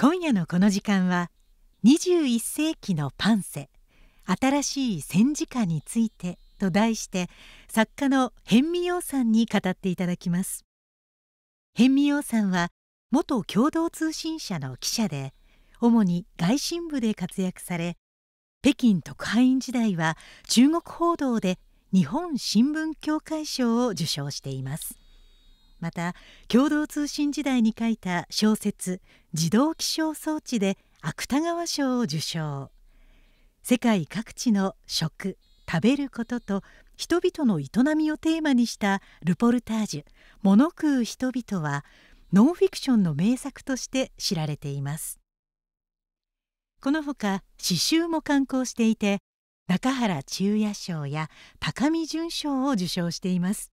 今夜のこの時間は21世紀のパンセ新しい戦時下についてと題して作家の辺見洋さんに語っていただきます辺見洋さんは元共同通信社の記者で主に外信部で活躍され北京特派員時代は中国報道で日本新聞協会賞を受賞していますまた共同通信時代に書いた小説「自動気象装置」で芥川賞を受賞世界各地の食食べることと人々の営みをテーマにしたルポルタージュ「物食う人々」はノンフィクションの名作として知られていますこのほか詩集も刊行していて中原中也賞や高見淳賞を受賞しています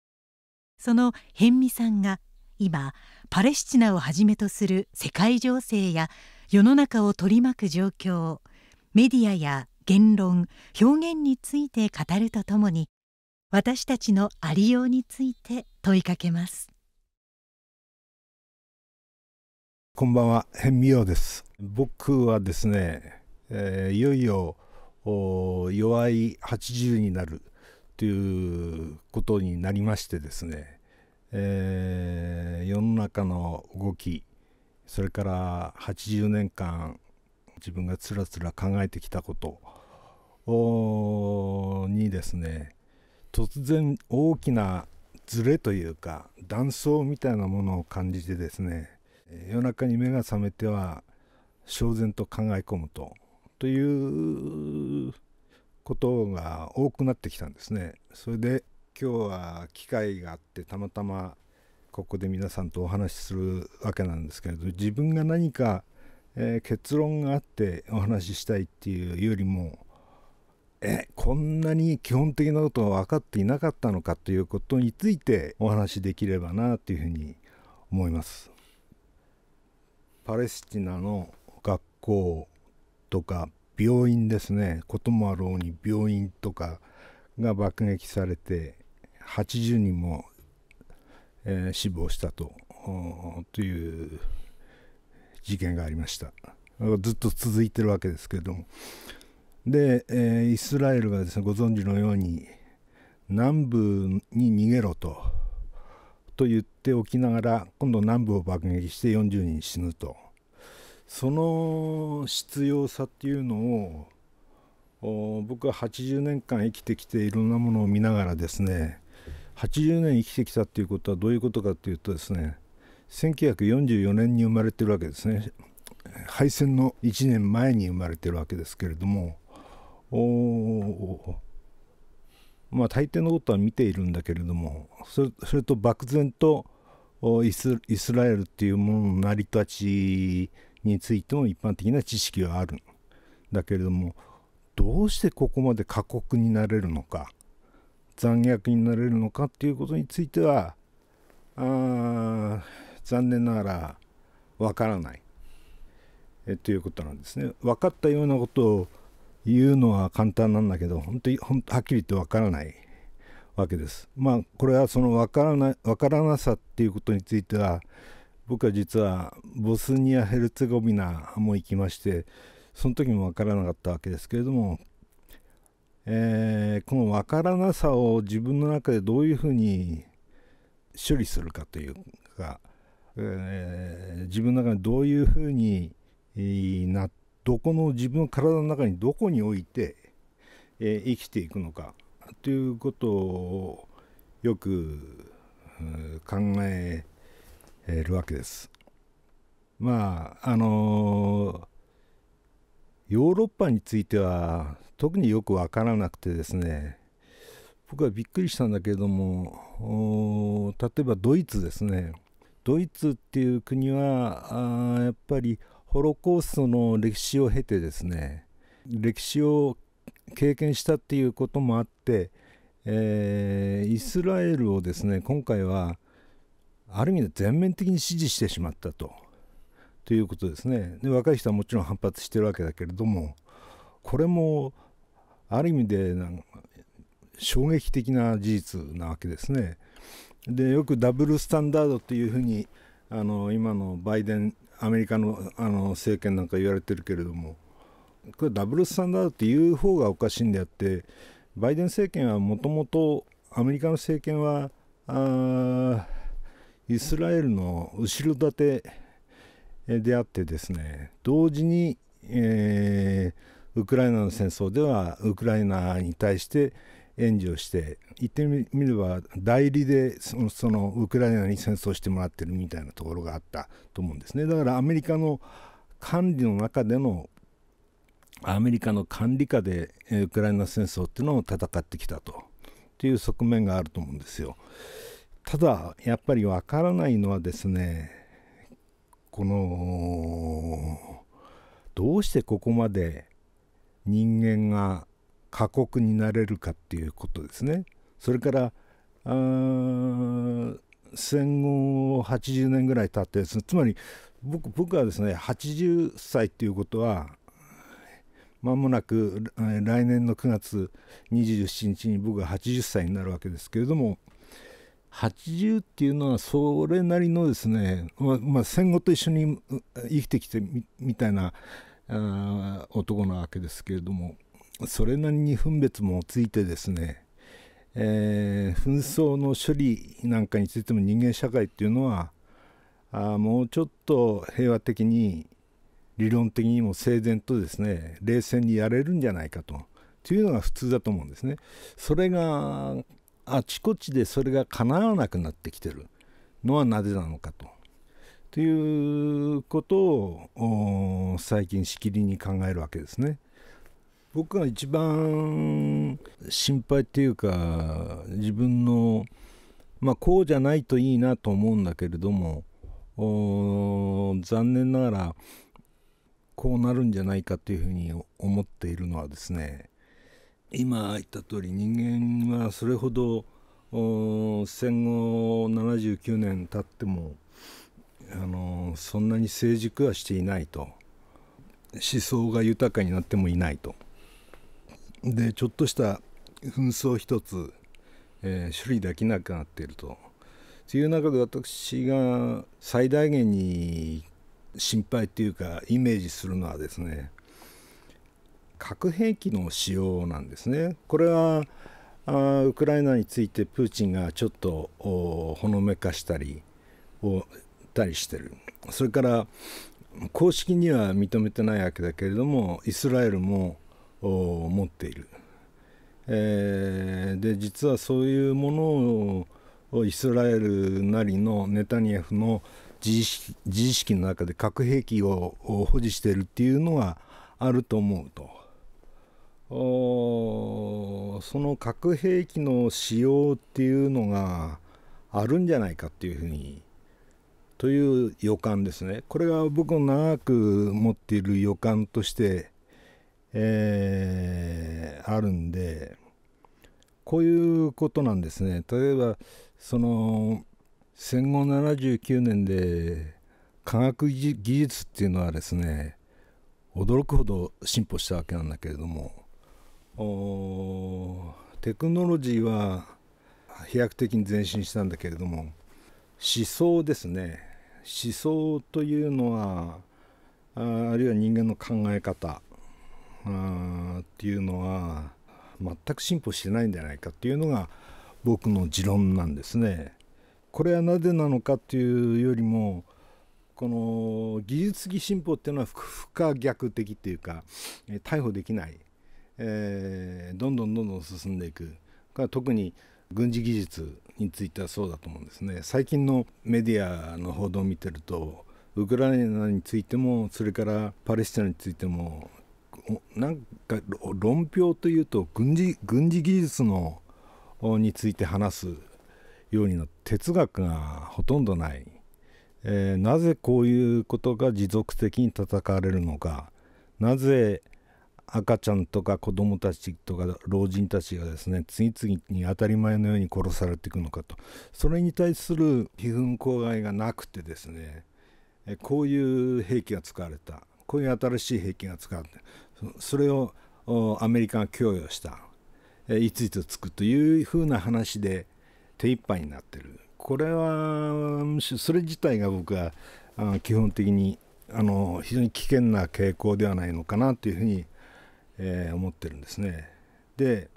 その辺見さんが今パレスチナをはじめとする世界情勢や世の中を取り巻く状況メディアや言論表現について語るとともに私たちのありようについて問いかけますこんばんは辺見洋です僕はですね、えー、いよいよ弱い80になるということになりましてですね、えー、世の中の動きそれから80年間自分がつらつら考えてきたことにですね突然大きなズレというか断層みたいなものを感じてですね夜中に目が覚めては焦然と考え込むとということが多くなってきたんですね。それで今日は機会があってたまたまここで皆さんとお話しするわけなんですけれど自分が何か、えー、結論があってお話ししたいっていうよりもえこんなに基本的なことが分かっていなかったのかということについてお話しできればなというふうに思います。パレスチナの学校とか病院ですねこともあろうに病院とかが爆撃されて80人も、えー、死亡したとという事件がありましたずっと続いてるわけですけどもで、えー、イスラエルがですねご存知のように南部に逃げろとと言っておきながら今度南部を爆撃して40人死ぬと。その必要さっていうのを僕は80年間生きてきていろんなものを見ながらですね80年生きてきたっていうことはどういうことかっていうとですね1944年に生まれてるわけですね敗戦の1年前に生まれてるわけですけれどもまあ大抵のことは見ているんだけれどもそれそれと漠然とイスラエルっていうものの成り立ちについても一般的な知識はあるんだけれどもどうしてここまで過酷になれるのか残虐になれるのかっていうことについてはあ残念ながらわからないえということなんですね。分かったようなことを言うのは簡単なんだけど本当本当はっきり言ってわからないわけです。まあこれはそのわからないわからなさっていうことについては僕は実はボスニア・ヘルツェゴビナも行きましてその時も分からなかったわけですけれども、えー、この分からなさを自分の中でどういうふうに処理するかというか、えー、自分の中にどういうふうになどこの自分の体の中にどこに置いて、えー、生きていくのかということをよく考ええるわけです。まああのヨーロッパについては特によく分からなくてですね僕はびっくりしたんだけれども例えばドイツですねドイツっていう国はあやっぱりホロコーストの歴史を経てですね歴史を経験したっていうこともあって、えー、イスラエルをですね今回はある意味で全面的に支持してしまったとということですねで若い人はもちろん反発してるわけだけれどもこれもある意味で衝撃的な事実なわけですね。でよくダブルスタンダードっていうふうにあの今のバイデンアメリカのあの政権なんか言われてるけれどもこれダブルスタンダードっていう方がおかしいんであってバイデン政権はもともとアメリカの政権はあイスラエルの後ろ盾であってですね同時に、えー、ウクライナの戦争ではウクライナに対して援助をして言ってみれば代理でそのそのウクライナに戦争してもらってるみたいなところがあったと思うんですねだからアメリカの管理の中でのアメリカの管理下でウクライナ戦争っていうのを戦ってきたとていう側面があると思うんですよ。ただやっぱりわからないのはですねこのどうしてここまで人間が過酷になれるかっていうことですね。それから戦後80年ぐらい経ってつまり僕僕はですね80歳っていうことはまもなく来年の9月27日に僕は80歳になるわけですけれども80っていうのはそれなりのですね、まあ、まあ、戦後と一緒に生きてきてみたいなあ男なわけですけれどもそれなりに分別もついてですね、えー、紛争の処理なんかについても人間社会っていうのはあもうちょっと平和的に理論的にも整然とですね冷静にやれるんじゃないかと。というのが普通だと思うんですね。それがあちこちでそれが叶わなくなってきてるのはなぜなのかと。ということを最近しきりに考えるわけですね。僕が一番心配っていうか自分の、まあ、こうじゃないといいなと思うんだけれども残念ながらこうなるんじゃないかというふうに思っているのはですね今言った通り人間はそれほど戦後79年経ってもあのそんなに成熟はしていないと思想が豊かになってもいないと。でちょっとした紛争一つ、えー、処理できなくなっていると。という中で私が最大限に心配っていうかイメージするのはですね核兵器の使用なんですね。これはあウクライナについてプーチンがちょっとほのめかしたりをたりしてるそれから公式には認めてないわけだけれどもイスラエルも持っている、えー、で実はそういうものをイスラエルなりのネタニヤフの自意識自意識の中で核兵器を保持しているっていうのはあると思うと。その核兵器の使用っていうのがあるんじゃないかっていうふうにという予感ですねこれが僕の長く持っている予感として、えー、あるんでこういうことなんですね例えばその戦後79年で科学技術っていうのはですね驚くほど進歩したわけなんだけれどもテクノロジーは飛躍的に前進したんだけれども思想ですね思想というのはあるいは人間の考え方っていうのは全く進歩してないんじゃないかっていうのが僕の持論なんですね。これはなぜなのかっていうよりもこの技術的進歩っていうのは不可逆的っていうか逮捕できないえー、どんどんどんどん進んでいく特に軍事技術についてはそうだと思うんですね最近のメディアの報道を見てるとウクライナについてもそれからパレスチナについてもなんか論評というと軍事軍事技術のについて話すようになって哲学がほとんどない、えー、なぜこういうことが持続的に戦われるのかなぜ赤ちゃんとか子供たちとか老人たちがですね次々に当たり前のように殺されていくのかとそれに対する批判公害がなくてですねこういう兵器が使われたこういう新しい兵器が使われたそれをアメリカが供与したいついつつくというふうな話で手一杯になってるこれはむしろそれ自体が僕は基本的にあの非常に危険な傾向ではないのかなというふうにえー、思ってるんですね。で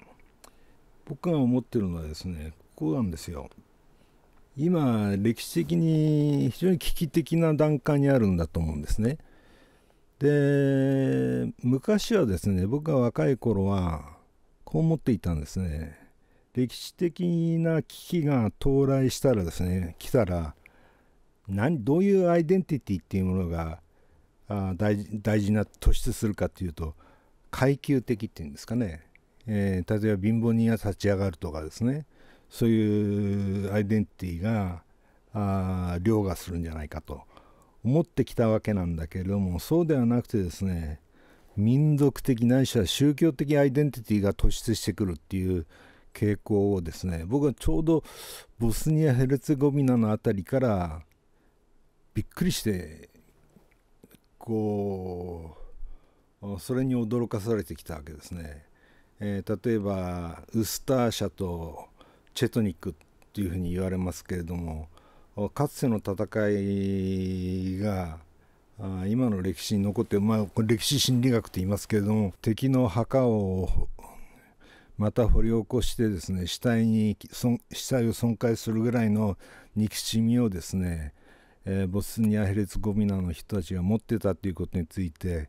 僕が思ってるのはですねここなんですよ。今歴史的に非常に危機的な段階にあるんだと思うんですね。で昔はですね僕が若い頃はこう思っていたんですね。歴史的な危機が到来したらですね来たら何どういうアイデンティティっていうものがあ大事大事な突出するかっていうと階級的っていうんですかね、えー、例えば貧乏人が立ち上がるとかですねそういうアイデンティティがあ凌駕するんじゃないかと思ってきたわけなんだけれどもそうではなくてですね民族的ないしは宗教的アイデンティティが突出してくるっていう傾向をですね僕はちょうどボスニア・ヘルツェゴビナの辺りからびっくりしてこうそれに驚かされてきたわけですね。えー、例えばウスター社とチェトニックっていうふうに言われますけれどもかつての戦いが今の歴史に残って、まあ、歴史心理学と言いますけれども敵の墓をまた掘り起こしてですね死体に死体を損壊するぐらいの憎しみをですね、えー、ボスニア・ヘレツゴミナの人たちが持ってたということについて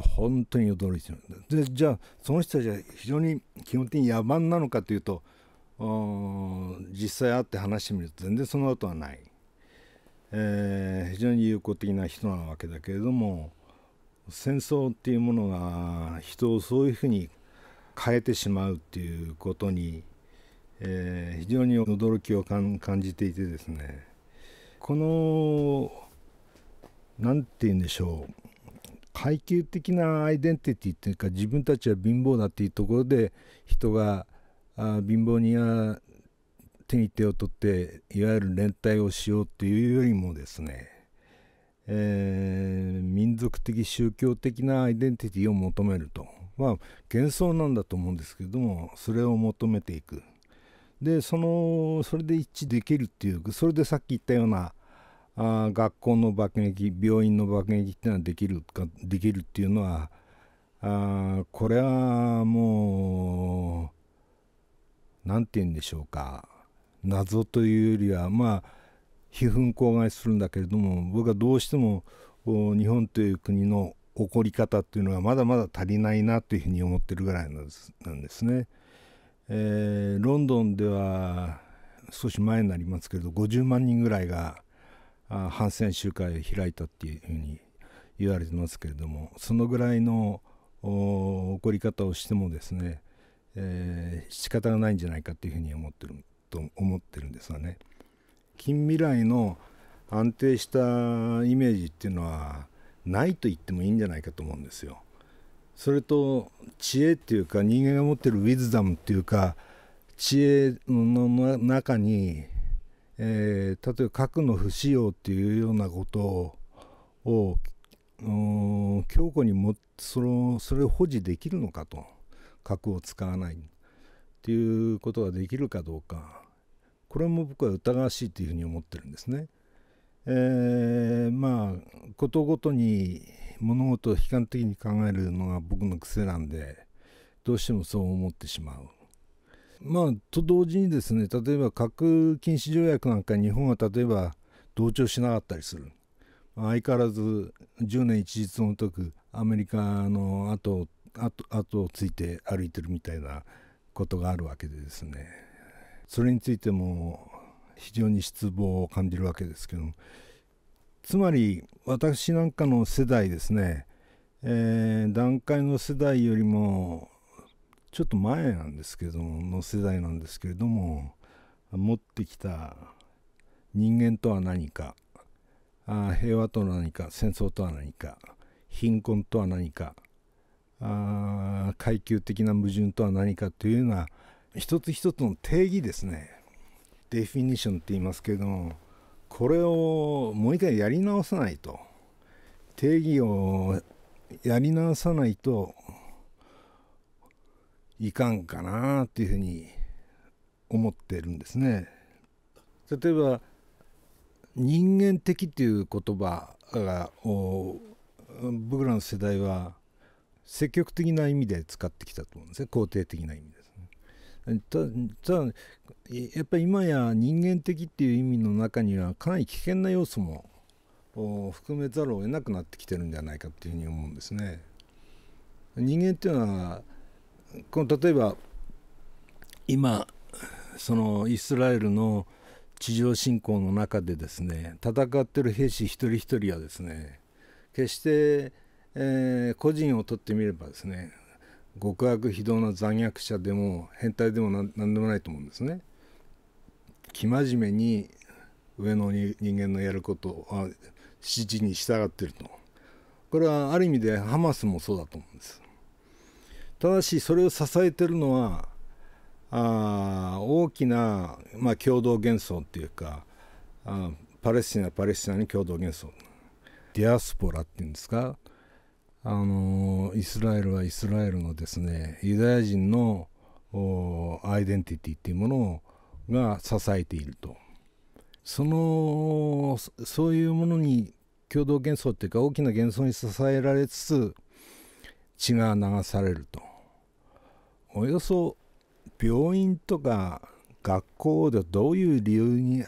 本当に驚いてるんだでじゃあその人たちは非常に基本的に野蛮なのかというと実際会って話してみると全然その後はない、えー、非常に友好的な人なわけだけれども戦争っていうものが人をそういうふうに変えてしまうっていうことに、えー、非常に驚きを感じていてですねこの何て言うんでしょう階級的なアイデンティティっていうか自分たちは貧乏だっていうところで人があ貧乏には手に手を取っていわゆる連帯をしようっていうよりもですね、えー、民族的宗教的なアイデンティティを求めるとまあ幻想なんだと思うんですけどもそれを求めていくでそのそれで一致できるっていうそれでさっき言ったようなあ学校の爆撃病院の爆撃っていうのはできるかできるっていうのはあこれはもう何て言うんでしょうか謎というよりはまあ皮膚口外するんだけれども僕はどうしても日本という国の起こり方っていうのはまだまだ足りないなというふうに思ってるぐらいなんですね。えー、ロンドンでは少し前になりますけれど50万人ぐらいが反戦集会を開いたっていうふうに言われてますけれどもそのぐらいの起こり方をしてもですね、えー、仕方がないんじゃないかというふうに思ってると思ってるんですがね。近未来の安定したイメージっていうのはないと言ってもいいんじゃないかと思うんですよ。それと知恵っていうか人間が持ってるウィズダムっていうか知恵の中にえー、例えば核の不使用っていうようなことを強固にもそのそれを保持できるのかと核を使わないっていうことができるかどうかこれも僕は疑わしいというふうに思ってるんですね。えー、まあことごとに物事を悲観的に考えるのが僕の癖なんでどうしてもそう思ってしまう。まあ、と同時にですね例えば核禁止条約なんか日本は例えば同調しなかったりする相変わらず10年一日のくアメリカの後を後後をついて歩いてるみたいなことがあるわけでですねそれについても非常に失望を感じるわけですけどつまり私なんかの世代ですね、えー、段階の世代よりもちょっと前なんですけれどもの世代なんですけれども持ってきた人間とは何かあ平和とは何か戦争とは何か貧困とは何かあ階級的な矛盾とは何かというような一つ一つの定義ですねデフィニションって言いますけれどもこれをもう一回やり直さないと定義をやり直さないといかんかなっていうふうに思ってるんですね。例えば人間的っていう言葉が僕らの世代は積極的な意味で使ってきたと思うんですね肯定的な意味ですね。ただやっぱり今や人間的っていう意味の中にはかなり危険な要素も含めざるを得なくなってきてるんじゃないかっていうふうに思うんですね。人間っていうのはこの例えば今そのイスラエルの地上侵攻の中でですね戦ってる兵士一人一人はですね決して、えー、個人を取ってみればですね極悪非道な残虐者でも変態でも何でもないと思うんですね。生真面目に上の人間のやることを指示に従ってるとこれはある意味でハマスもそうだと思うんです。ただしそれを支えてるのはあ大きな、まあ、共同幻想っていうかあパレスチナパレスチナに共同幻想ディアスポラっていうんですかあのイスラエルはイスラエルのですねユダヤ人のアイデンティティっていうものが支えているとそのそういうものに共同幻想っていうか大きな幻想に支えられつつ血が流されるとおよそ病院とか学校でどういう理由に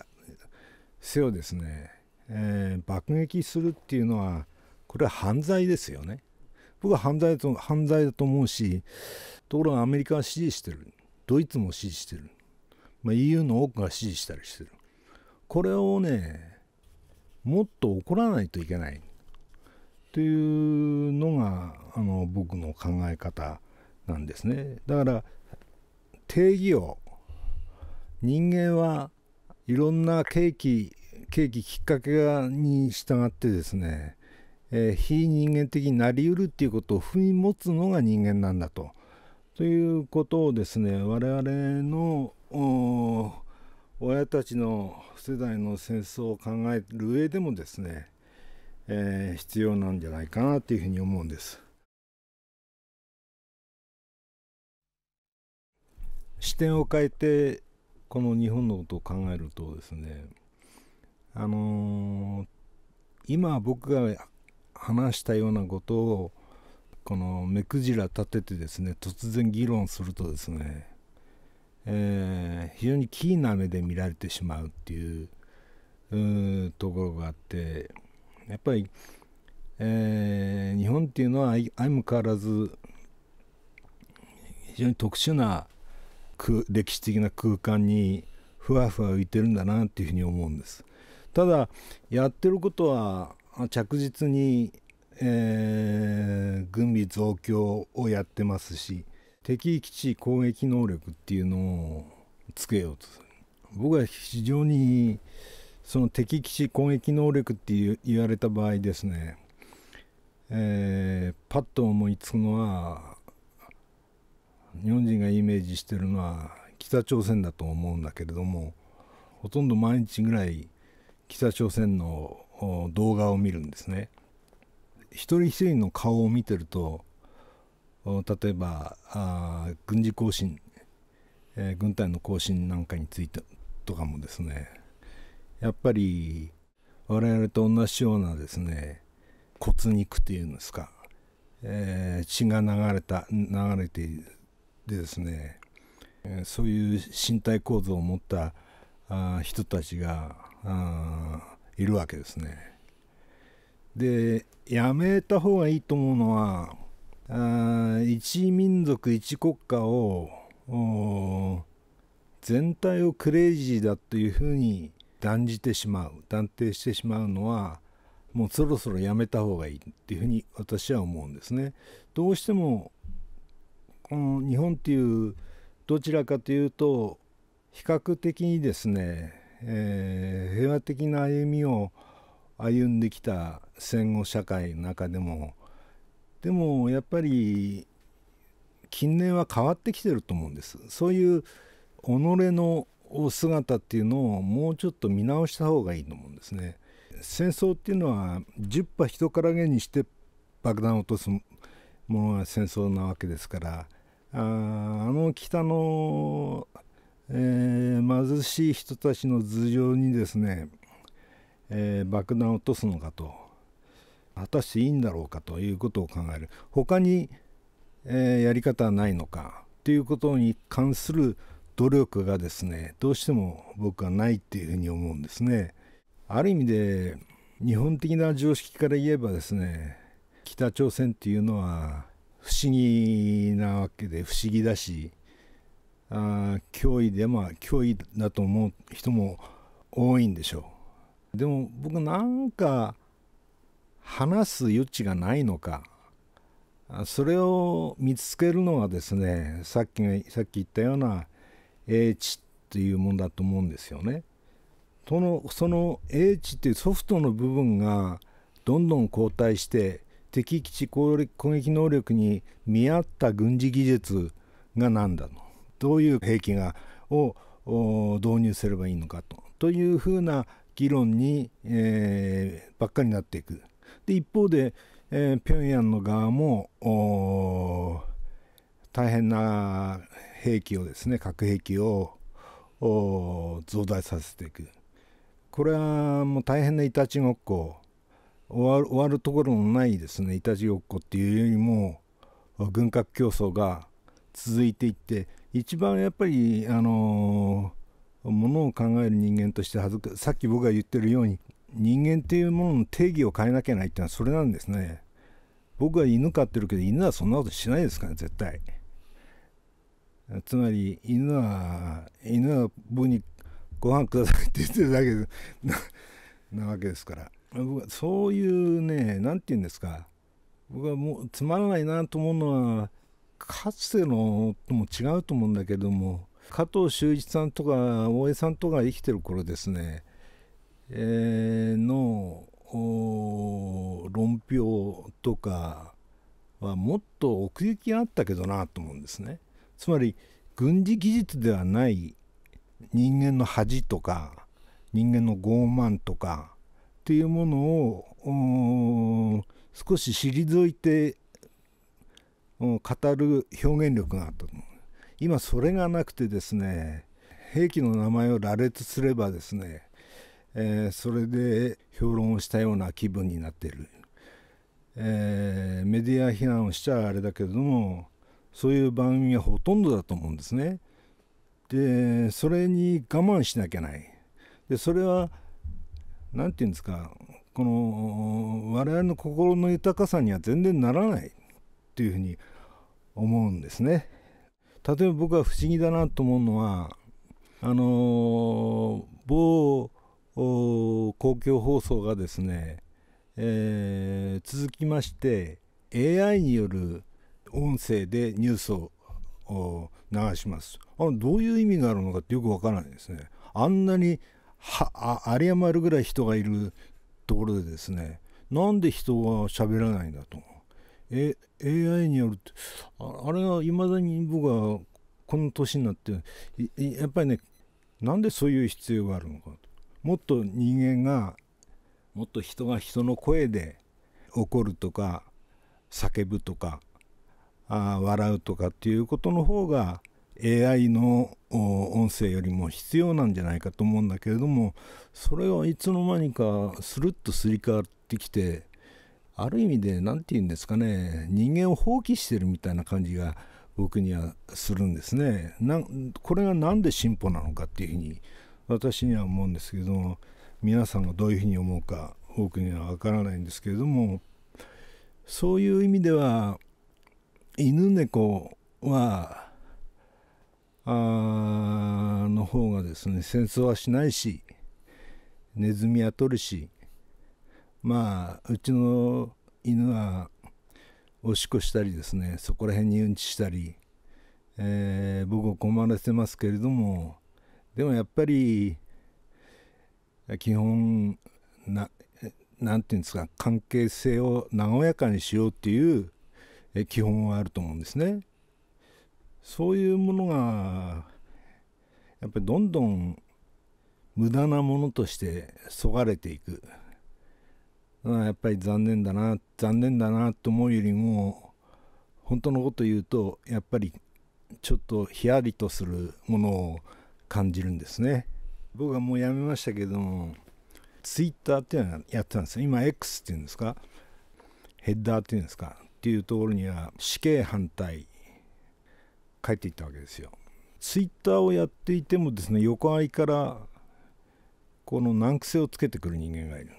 せよですね、えー、爆撃するっていうのはこれは犯罪ですよね僕は犯罪と犯罪だと思うしところがアメリカは支持してるドイツも支持してる、まあ、EU の多くが支持したりしてるこれをねもっと怒らないといけないというのがあの僕の考え方なんですねだから定義を人間はいろんな契機契機きっかけに従ってですね、えー、非人間的になりうるっていうことを踏み持つのが人間なんだと。ということをですね我々の親たちの世代の戦争を考える上でもですね、えー、必要なんじゃないかなというふうに思うんです。視点を変えてこの日本のことを考えるとですねあのー、今僕が話したようなことをこの目くじら立ててですね突然議論するとですね、えー、非常にキーな目で見られてしまうっていうところがあってやっぱり、えー、日本っていうのは相相も変わらず非常に特殊なく歴史的な空間にふわふわ浮いてるんだなっていうふうに思うんです。ただやってることは着実に、えー、軍備増強をやってますし敵基地攻撃能力っていうのをつけようと僕は非常にその敵基地攻撃能力って言われた場合ですね、えー、パッと思いつくのは日本人がイメージしてるのは北朝鮮だと思うんだけれどもほとんど毎日ぐらい北朝鮮の動画を見るんですね。一人一人の顔を見てると例えばあ軍事行進、えー、軍隊の行進なんかについてとかもですねやっぱり我々と同じようなですね骨肉っていうんですか、えー、血が流れた流れてでですねそういう身体構造を持った人たちがいるわけですね。でやめた方がいいと思うのは一民族一国家を全体をクレイジーだというふうに断じてしまう断定してしまうのはもうそろそろやめた方がいいっていうふうに私は思うんですね。どうしてもこの日本っていうどちらかというと比較的にですね、えー、平和的な歩みを歩んできた戦後社会の中でもでもやっぱり近年は変わってきてると思うんですそういう己の姿っていうのをもうちょっと見直した方がいいと思うんですね戦争っていうのは10羽人からげにして爆弾を落とすものが戦争なわけですからあの北の、えー、貧しい人たちの頭上にですね、えー、爆弾を落とすのかと果たしていいんだろうかということを考える他に、えー、やり方はないのかということに関する努力がですねどうしても僕はないっていうふうに思うんですね。ある意味で日本的な常識から言えばですね北朝鮮っていうのは不思議なわけで不思議だしあ脅威でまあ脅威だと思う人も多いんでしょうでも僕なんか話す余地がないのかそれを見つけるのはですねさっきさっき言ったような英知っていうもんだと思うんですよね。そのその英知っていうソフトの部分がどんどん後退して敵基地攻撃能力に見合った軍事技術が何だのどういう兵器がを導入すればいいのかとというふうな議論に、えー、ばっかりなっていくで一方で、えー、平壌の側も大変な兵器をですね核兵器を増大させていくこれはもう大変ないたちごっこ終わる終わるところのないですねいたじごっこっていうよりも軍拡競争が続いていって一番やっぱりあのものを考える人間として恥ずかさっき僕が言ってるように人間っていうものの定義を変えなきゃいけないっていうのはそれなんですね僕は犬飼ってるけど犬はそんなことしないですから絶対つまり犬は犬は僕にご飯くださいって言ってるだけ なわけですから僕はそういうね何て言うんですか僕はもうつまらないなと思うのはかつてのとも違うと思うんだけども加藤修一さんとか大江さんとか生きてる頃ですね、えー、の論評とかはもっと奥行きがあったけどなと思うんですね。つまり軍事技術ではない人間の恥とか人間の傲慢とかっていうものを少し退いて語る表現力があった今それがなくてですね兵器の名前を羅列すればですね、えー、それで評論をしたような気分になっている、えー、メディア批判をしちゃあれだけれどもそういう番組はほとんどだと思うんですねでそれに我慢しなきゃないでそれは何て言うんですかこの我々の心の豊かさには全然ならないっていうふうに思うんですね。例えば僕は不思議だなと思うのはあの某公共放送がですね、えー、続きまして AI による音声でニュースを流しますあのどういう意味があるのかってよくわからないですねあんなにはあ有り余るぐらい人がいるところでですねなんで人は喋らないんだと。え AI によるってあれはいまだに僕はこの年になってやっぱりねなんでそういう必要があるのかもっと人間がもっと人が人の声で怒るとか叫ぶとかあ笑うとかっていうことの方が AI の音声よりも必要なんじゃないかと思うんだけれどもそれをいつの間にかスルッとすり替わってきてある意味で何て言うんですかね人間を放棄してるみたいな感じが僕にはするんですねなこれが何で進歩なのかっていうふうに私には思うんですけど皆さんがどういうふうに思うか僕には分からないんですけれどもそういう意味では犬猫はあの方がですね戦争はしないしネズミは取るしまあうちの犬はおしっこしたりですねそこら辺にうんちしたり、えー、僕を困らせますけれどもでもやっぱり基本な何て言うんですか関係性を和やかにしようっていう基本はあると思うんですね。そういうものがやっぱりどんどん無駄なものとしてそがれていくやっぱり残念だな残念だなと思うよりも本当のこと言うとやっぱりちょっとヒヤリとするものを感じるんですね僕はもうやめましたけどもツイッターっていうのはやってたんです今 X っていうんですかヘッダーっていうんですかっていうところには死刑反対帰っていったわけですよ。ツイッターをやっていてもですね横合いからこの難癖をつけてくる人間がいる。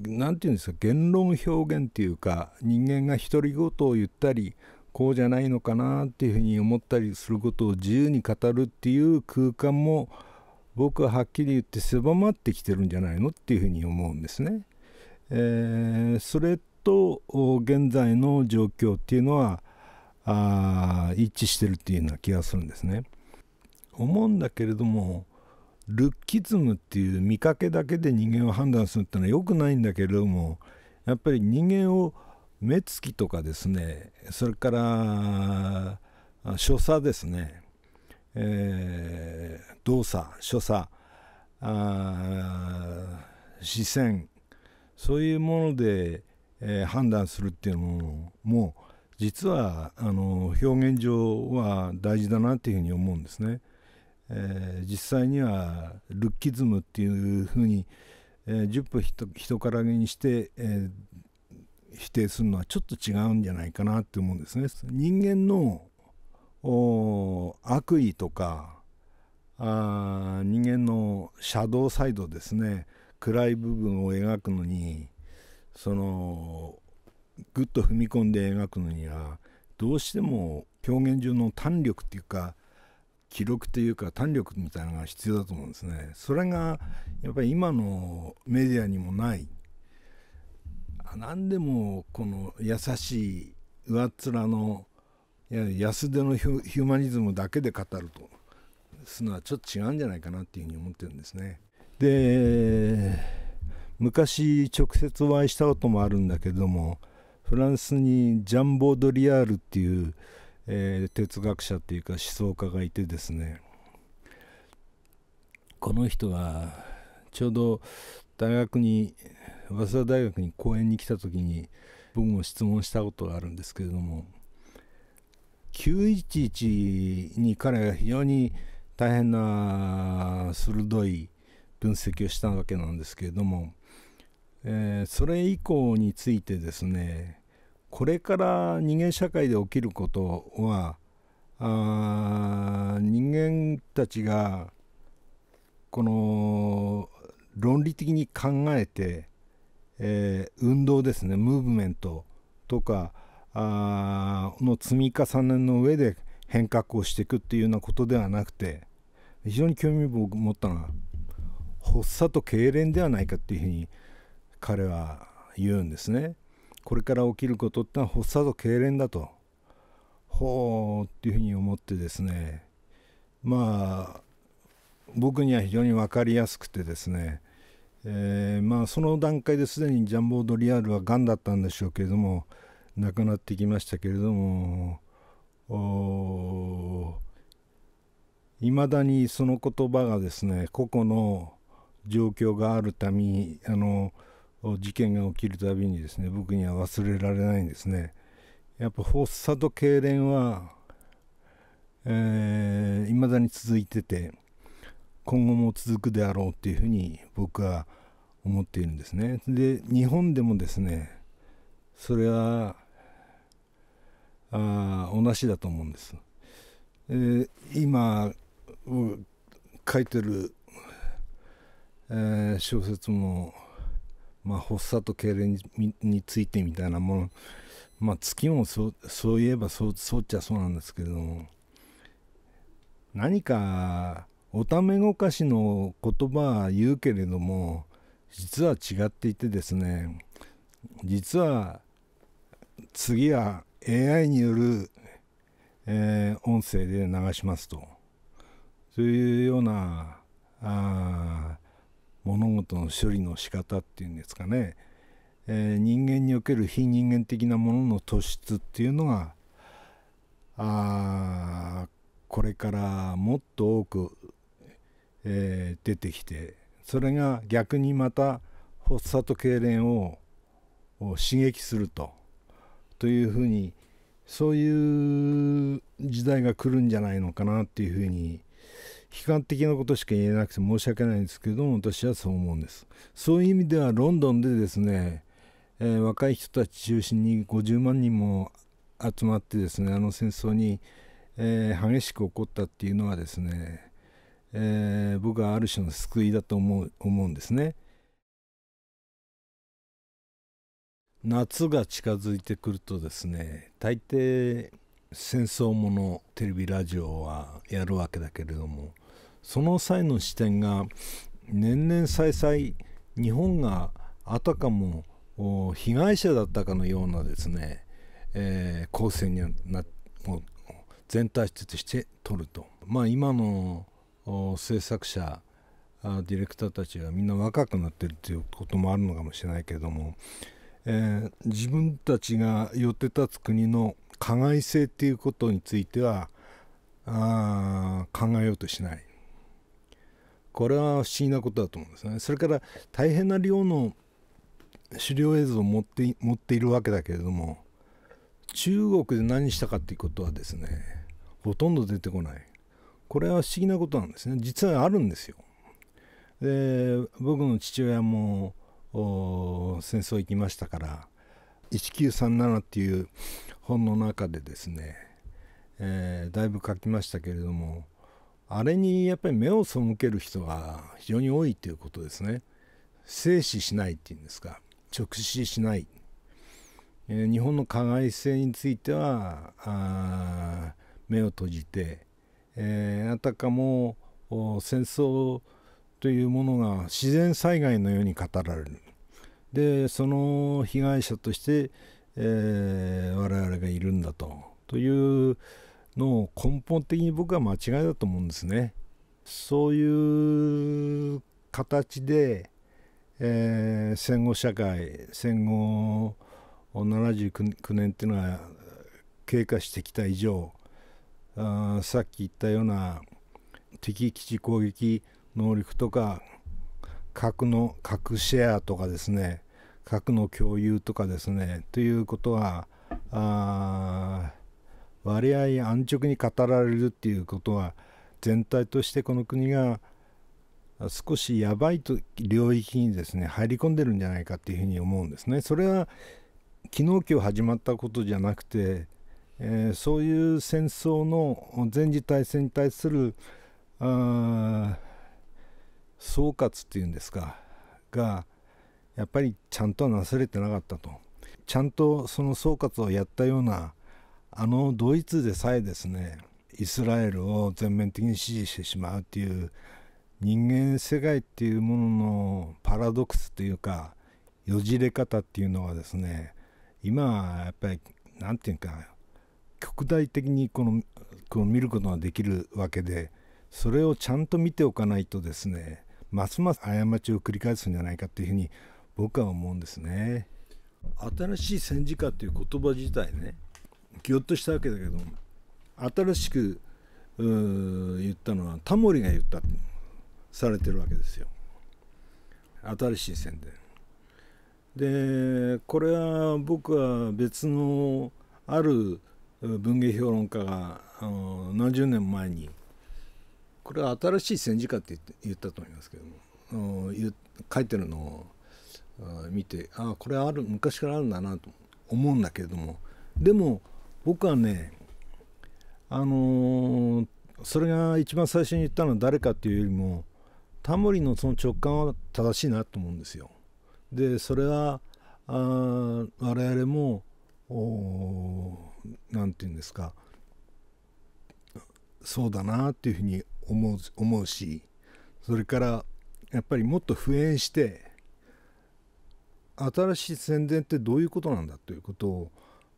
何て言うんですか言論表現っていうか人間が独り言を言ったりこうじゃないのかなっていうふうに思ったりすることを自由に語るっていう空間も僕ははっきり言って狭まってきてるんじゃないのっていうふうに思うんですね。えー、それと現在の状況っていうのはあ一致してるっていうような気がするんですね。思うんだけれどもルッキズムっていう見かけだけで人間を判断するってのは良くないんだけれどもやっぱり人間を目つきとかですねそれから所作ですね、えー、動作所作あ視線そういうもので、えー、判断するっていうのももう実はあの表現上は大事だなっていうふうに思うんですね。えー、実際にはルッキズムっていうふうに、えー、10歩人からげにして、えー、否定するのはちょっと違うんじゃないかなって思うんですね。人間の悪意とかあ人間のシャドウサイドですね暗い部分を描くのにそのぐっと踏み込んで描くのにはどうしても表現上の胆力っていうか記録というか胆力みたいなのが必要だと思うんですね。それがやっぱり今のメディアにもない何でもこの優しい上っ面の安手のヒューマニズムだけで語るとすのはちょっと違うんじゃないかなっていうふうに思ってるんですね。で昔直接お会いしたこともあるんだけどもフランスにジャンボ・ドリアールっていう、えー、哲学者っていうか思想家がいてですねこの人がちょうど大学に早稲田大学に講演に来た時に僕も質問したことがあるんですけれども911に彼が非常に大変な鋭い分析をしたわけなんですけれどもえー、それ以降についてですねこれから人間社会で起きることはあ人間たちがこの論理的に考えて、えー、運動ですねムーブメントとかあの積み重ねの上で変革をしていくっていうようなことではなくて非常に興味を持ったのは発作と痙攣ではないかっていうふうに彼は言うんですね。これから起きることってのは発作と痙攣だと。ほうっていうふうに思ってですねまあ僕には非常に分かりやすくてですね、えー、まあその段階ですでにジャンボード・リアルはがんだったんでしょうけれども亡くなってきましたけれどもいまだにその言葉がですね個々の状況があるためにあの、事件が起きるたびにですね僕には忘れられないんですねやっぱ発作と痙攣はいま、えー、だに続いてて今後も続くであろうっていうふうに僕は思っているんですねで日本でもですねそれはあ同じだと思うんです、えー、今書いてる、えー、小説もまあ、発作と痙攣についてみたいなもの、まあ、月もそうそういえばそうそうっちゃそうなんですけれども何かおためごかしの言葉は言うけれども実は違っていてですね実は次は AI による、えー、音声で流しますとそういうようなあ物事の処理の仕方っていうんですかね、えー、人間における非人間的なものの突出っていうのがあこれからもっと多く、えー、出てきてそれが逆にまた発作と痙攣を刺激するとというふうにそういう時代が来るんじゃないのかなっていうふうに悲観的なことしか言えなくて申し訳ないんですけども私はそう思うんですそういう意味ではロンドンでですね、えー、若い人たち中心に50万人も集まってですねあの戦争に、えー、激しく起こったっていうのはですね、えー、僕はある種の救いだと思う思うんですね夏が近づいてくるとですね大抵戦争ものテレビラジオはやるわけだけれどもその際の視点が年々再々日本があたかも被害者だったかのようなですね、えー、構成になも全体として取ると、まあ、今の制作者ディレクターたちがみんな若くなってるっていうこともあるのかもしれないけれども、えー、自分たちが寄って立つ国の加害性っていうことについてはあ考えようとしないこれは不思議なことだと思うんですね。それから大変な量の狩猟映像を持って持っているわけだけれども中国で何したかっていうことはですねほとんど出てこないこれは不思議なことなんですね実はあるんですよで僕の父親も戦争行きましたから1937っていう本の中でですね、えー、だいぶ書きましたけれどもあれにやっぱり目を背ける人が非常に多いということですね。静止しないっていうんですか直視しない、えー、日本の加害性についてはあ目を閉じて、えー、あたかも戦争というものが自然災害のように語られるでその被害者として、えー、我々がいるんだとというの根本的に僕は間違いだと思うんですね。そういう形で、えー、戦後社会戦後79年っていうのは経過してきた以上あさっき言ったような敵基地攻撃能力とか核の核シェアとかですね核の共有とかですねということはあ割合安直に語られるっていうことは全体としてこの国が少しやばいと領域にですね入り込んでるんじゃないかっていうふうに思うんですね。それは昨日今日始まったことじゃなくて、えー、そういう戦争の前次大戦に対するあ総括っていうんですかがやっぱりちゃんとなされてなかったとちゃんとその総括をやったようなあのドイツでさえですねイスラエルを全面的に支持してしまうっていう人間世界っていうもののパラドックスというかよじれ方っていうのはですね今やっぱり何て言うか極大的にこのこの見ることができるわけでそれをちゃんと見ておかないとですねますます過ちを繰り返すんじゃないかっていうふうに僕は思うんですね。新しい戦時下という言葉自体ねぎょっとしたわけだけど新しく言ったのはタモリが言ったされてるわけですよ新しい宣伝でこれは僕は別のある文芸評論家が何十年前にこれは新しい戦時下って言ったと思いますけども書いてるのを見てああこれある昔からあるんだなと思うんだけれどもでも僕はねあのー、それが一番最初に言ったのは誰かっていうよりもタモリのその直感は正しいなと思うんですよ。でそれはあ我々も何て言うんですかそうだなっていうふうに思う思うしそれからやっぱりもっと普遍して新しい宣伝ってどういうことなんだということを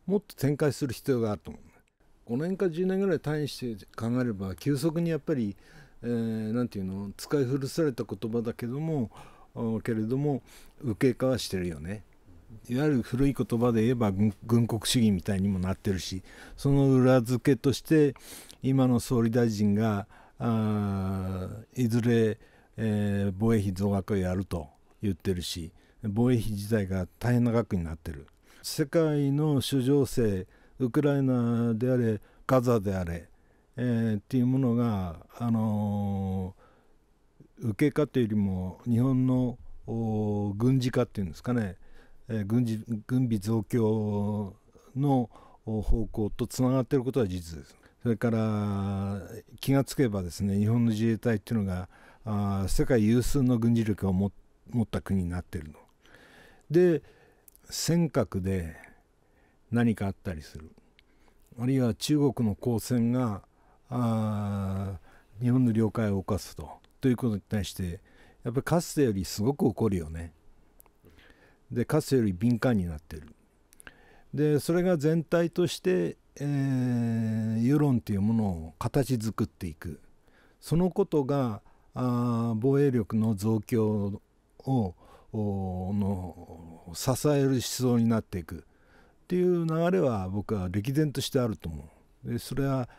もっと展開する必要があると思う5年か10年ぐらい単位して考えれば急速にやっぱり何、えー、て言うの使い古された言葉だけどもけれども受け化はしてるよねいわゆる古い言葉で言えば軍国主義みたいにもなってるしその裏付けとして今の総理大臣があいずれ、えー、防衛費増額をやると言ってるし防衛費自体が大変な額になってる世界の主情勢ウクライナであれガザであれ、えー、っていうものが、あのー、受け方よりも日本の軍事化っていうんですかね、えー、軍事軍備増強の方向とつながっていることは事実です。それから気がつけばですね日本の自衛隊っていうのがあ世界有数の軍事力を持った国になっているの。で尖閣で何かあったりするあるいは中国の公船があ日本の領海を犯すとということに対してやっぱりかつてよりすごく怒るよねでかつてより敏感になってるでそれが全体として、えー、世論というものを形作っていくそのことがあ防衛力の増強をの支える思想になっていくっていう流れは僕は歴然としてあると思う。でそれは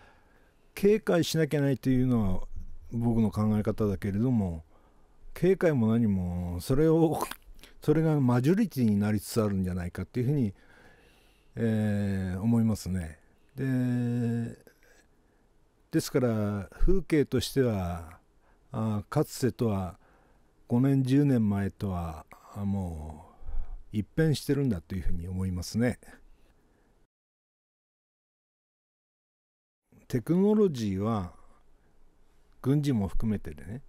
警戒しなきゃないというのは僕の考え方だけれども警戒も何もそれを それがマジョリティになりつつあるんじゃないかっていうふうに、えー、思いますね。でですから風景としてはあかつてとは5年10年前とはもう一変してるんだというふうに思いますね。テクノロジーは軍事も含めてね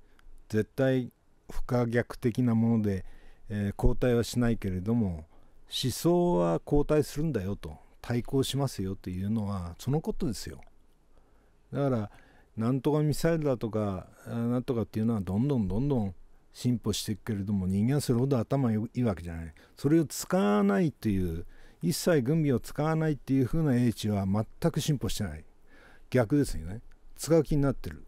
絶対不可逆的なもので、えー、後退はしないけれども思想は後退するんだよと対抗しますよというのはそのことですよだからなんとかミサイルだとかなんとかっていうのはどんどんどんどん進歩していくけれども人間はそれほど頭いいわけじゃないそれを使わないという一切軍備を使わないっていうふうな英知は全く進歩してない逆ですよね使う気になってる、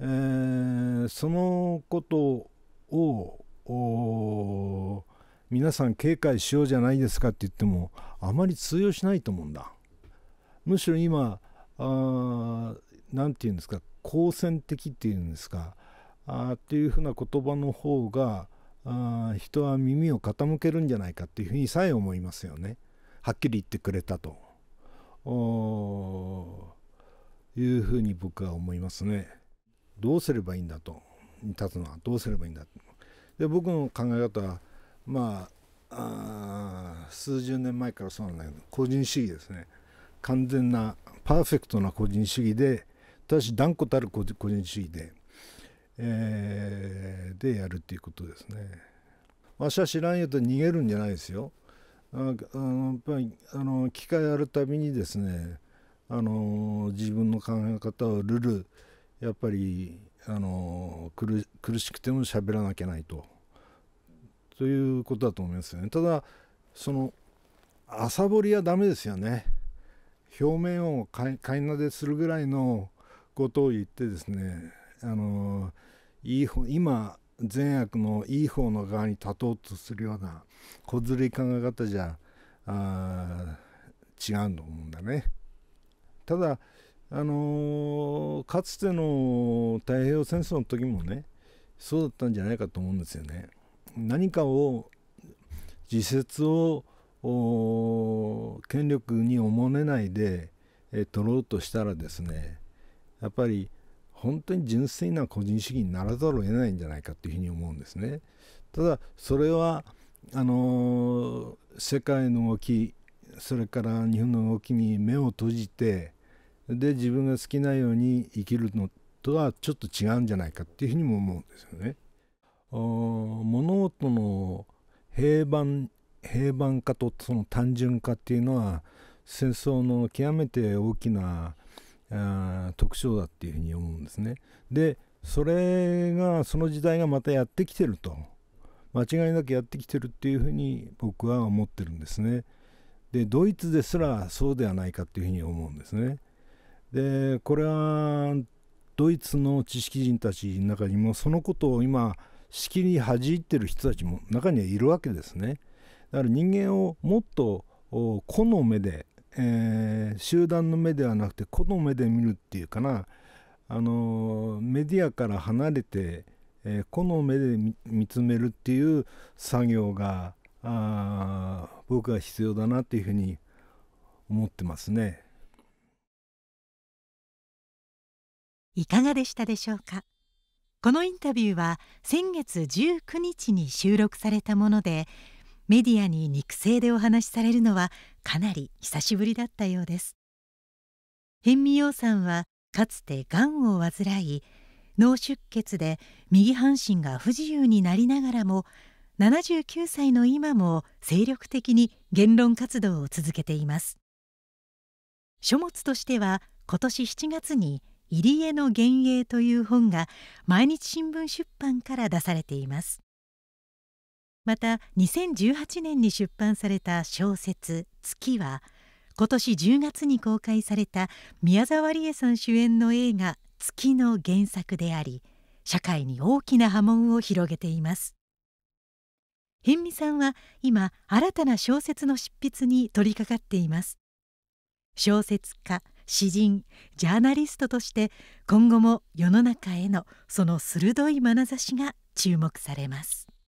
えー、そのことを皆さん警戒しようじゃないですかって言ってもあまり通用しないと思うんだむしろ今何て言うんですか好戦的っていうんですかあっていうふうな言葉の方があ人は耳を傾けるんじゃないかっていうふうにさえ思いますよね。はっきり言ってくれたというふうに僕は思いますね。どうすればいいんだと立つのはどうすればいいんだで僕の考え方はまあ数十年前からそうなんだけど個人主義ですね完全なパーフェクトな個人主義で私断固たる個人主義でえー、でやるっていうことですね。わしは知らんよと逃げるんじゃないですよ。ああのやっぱりあの機会あるたびにですねあの自分の考え方をルルやっぱりあの苦苦しくても喋らなきゃないとということだと思いますよね。ただその朝掘りはダメですよね。表面をかいなでするぐらいのことを言ってですねあのいい方今善悪のいい方の側に立とうとするような子連れ考え方じゃあ違うと思うんだね。ただあのー、かつての太平洋戦争の時もねそうだったんじゃないかと思うんですよね。何かを自説を権力におもねないで取ろうとしたらですねやっぱり本当に純粋な個人主義にならざるを得ないんじゃないかというふうに思うんですね。ただそれはあの世界の動きそれから日本の動きに目を閉じてで自分が好きなように生きるのとはちょっと違うんじゃないかっていうふうにも思うんですよね。物事の平凡平凡化とその単純化っていうのは戦争の極めて大きなあ特徴だっていうふうに思うんですね。でそれがその時代がまたやってきてると間違いなくやってきてるっていうふうに僕は思ってるんですね。でドイツですらそうではないかっていうふうに思うんですね。でこれはドイツの知識人たちの中にもそのことを今しきりじいてる人たちも中にはいるわけですね。だから人間をもっと個の目でえー、集団の目ではなくて個の目で見るっていうかな、あのー、メディアから離れて、えー、個の目で見つめるっていう作業があ僕は必要だなっていうふうに思ってますね。いかがでしたでしょうかこのインタビューは先月19日に収録されたものでメディアに肉声でお話しされるのはかなり久しぶりだったようです辺見洋さんはかつてがんを患い脳出血で右半身が不自由になりながらも79歳の今も精力的に言論活動を続けています書物としては今年7月に「入江の幻影」という本が毎日新聞出版から出されていますまた2018年に出版された小説月は今年10月に公開された宮沢りえさん主演の映画月の原作であり社会に大きな波紋を広げています辺見さんは今新たな小説の執筆に取り掛かっています小説家詩人ジャーナリストとして今後も世の中へのその鋭い眼差しが注目されます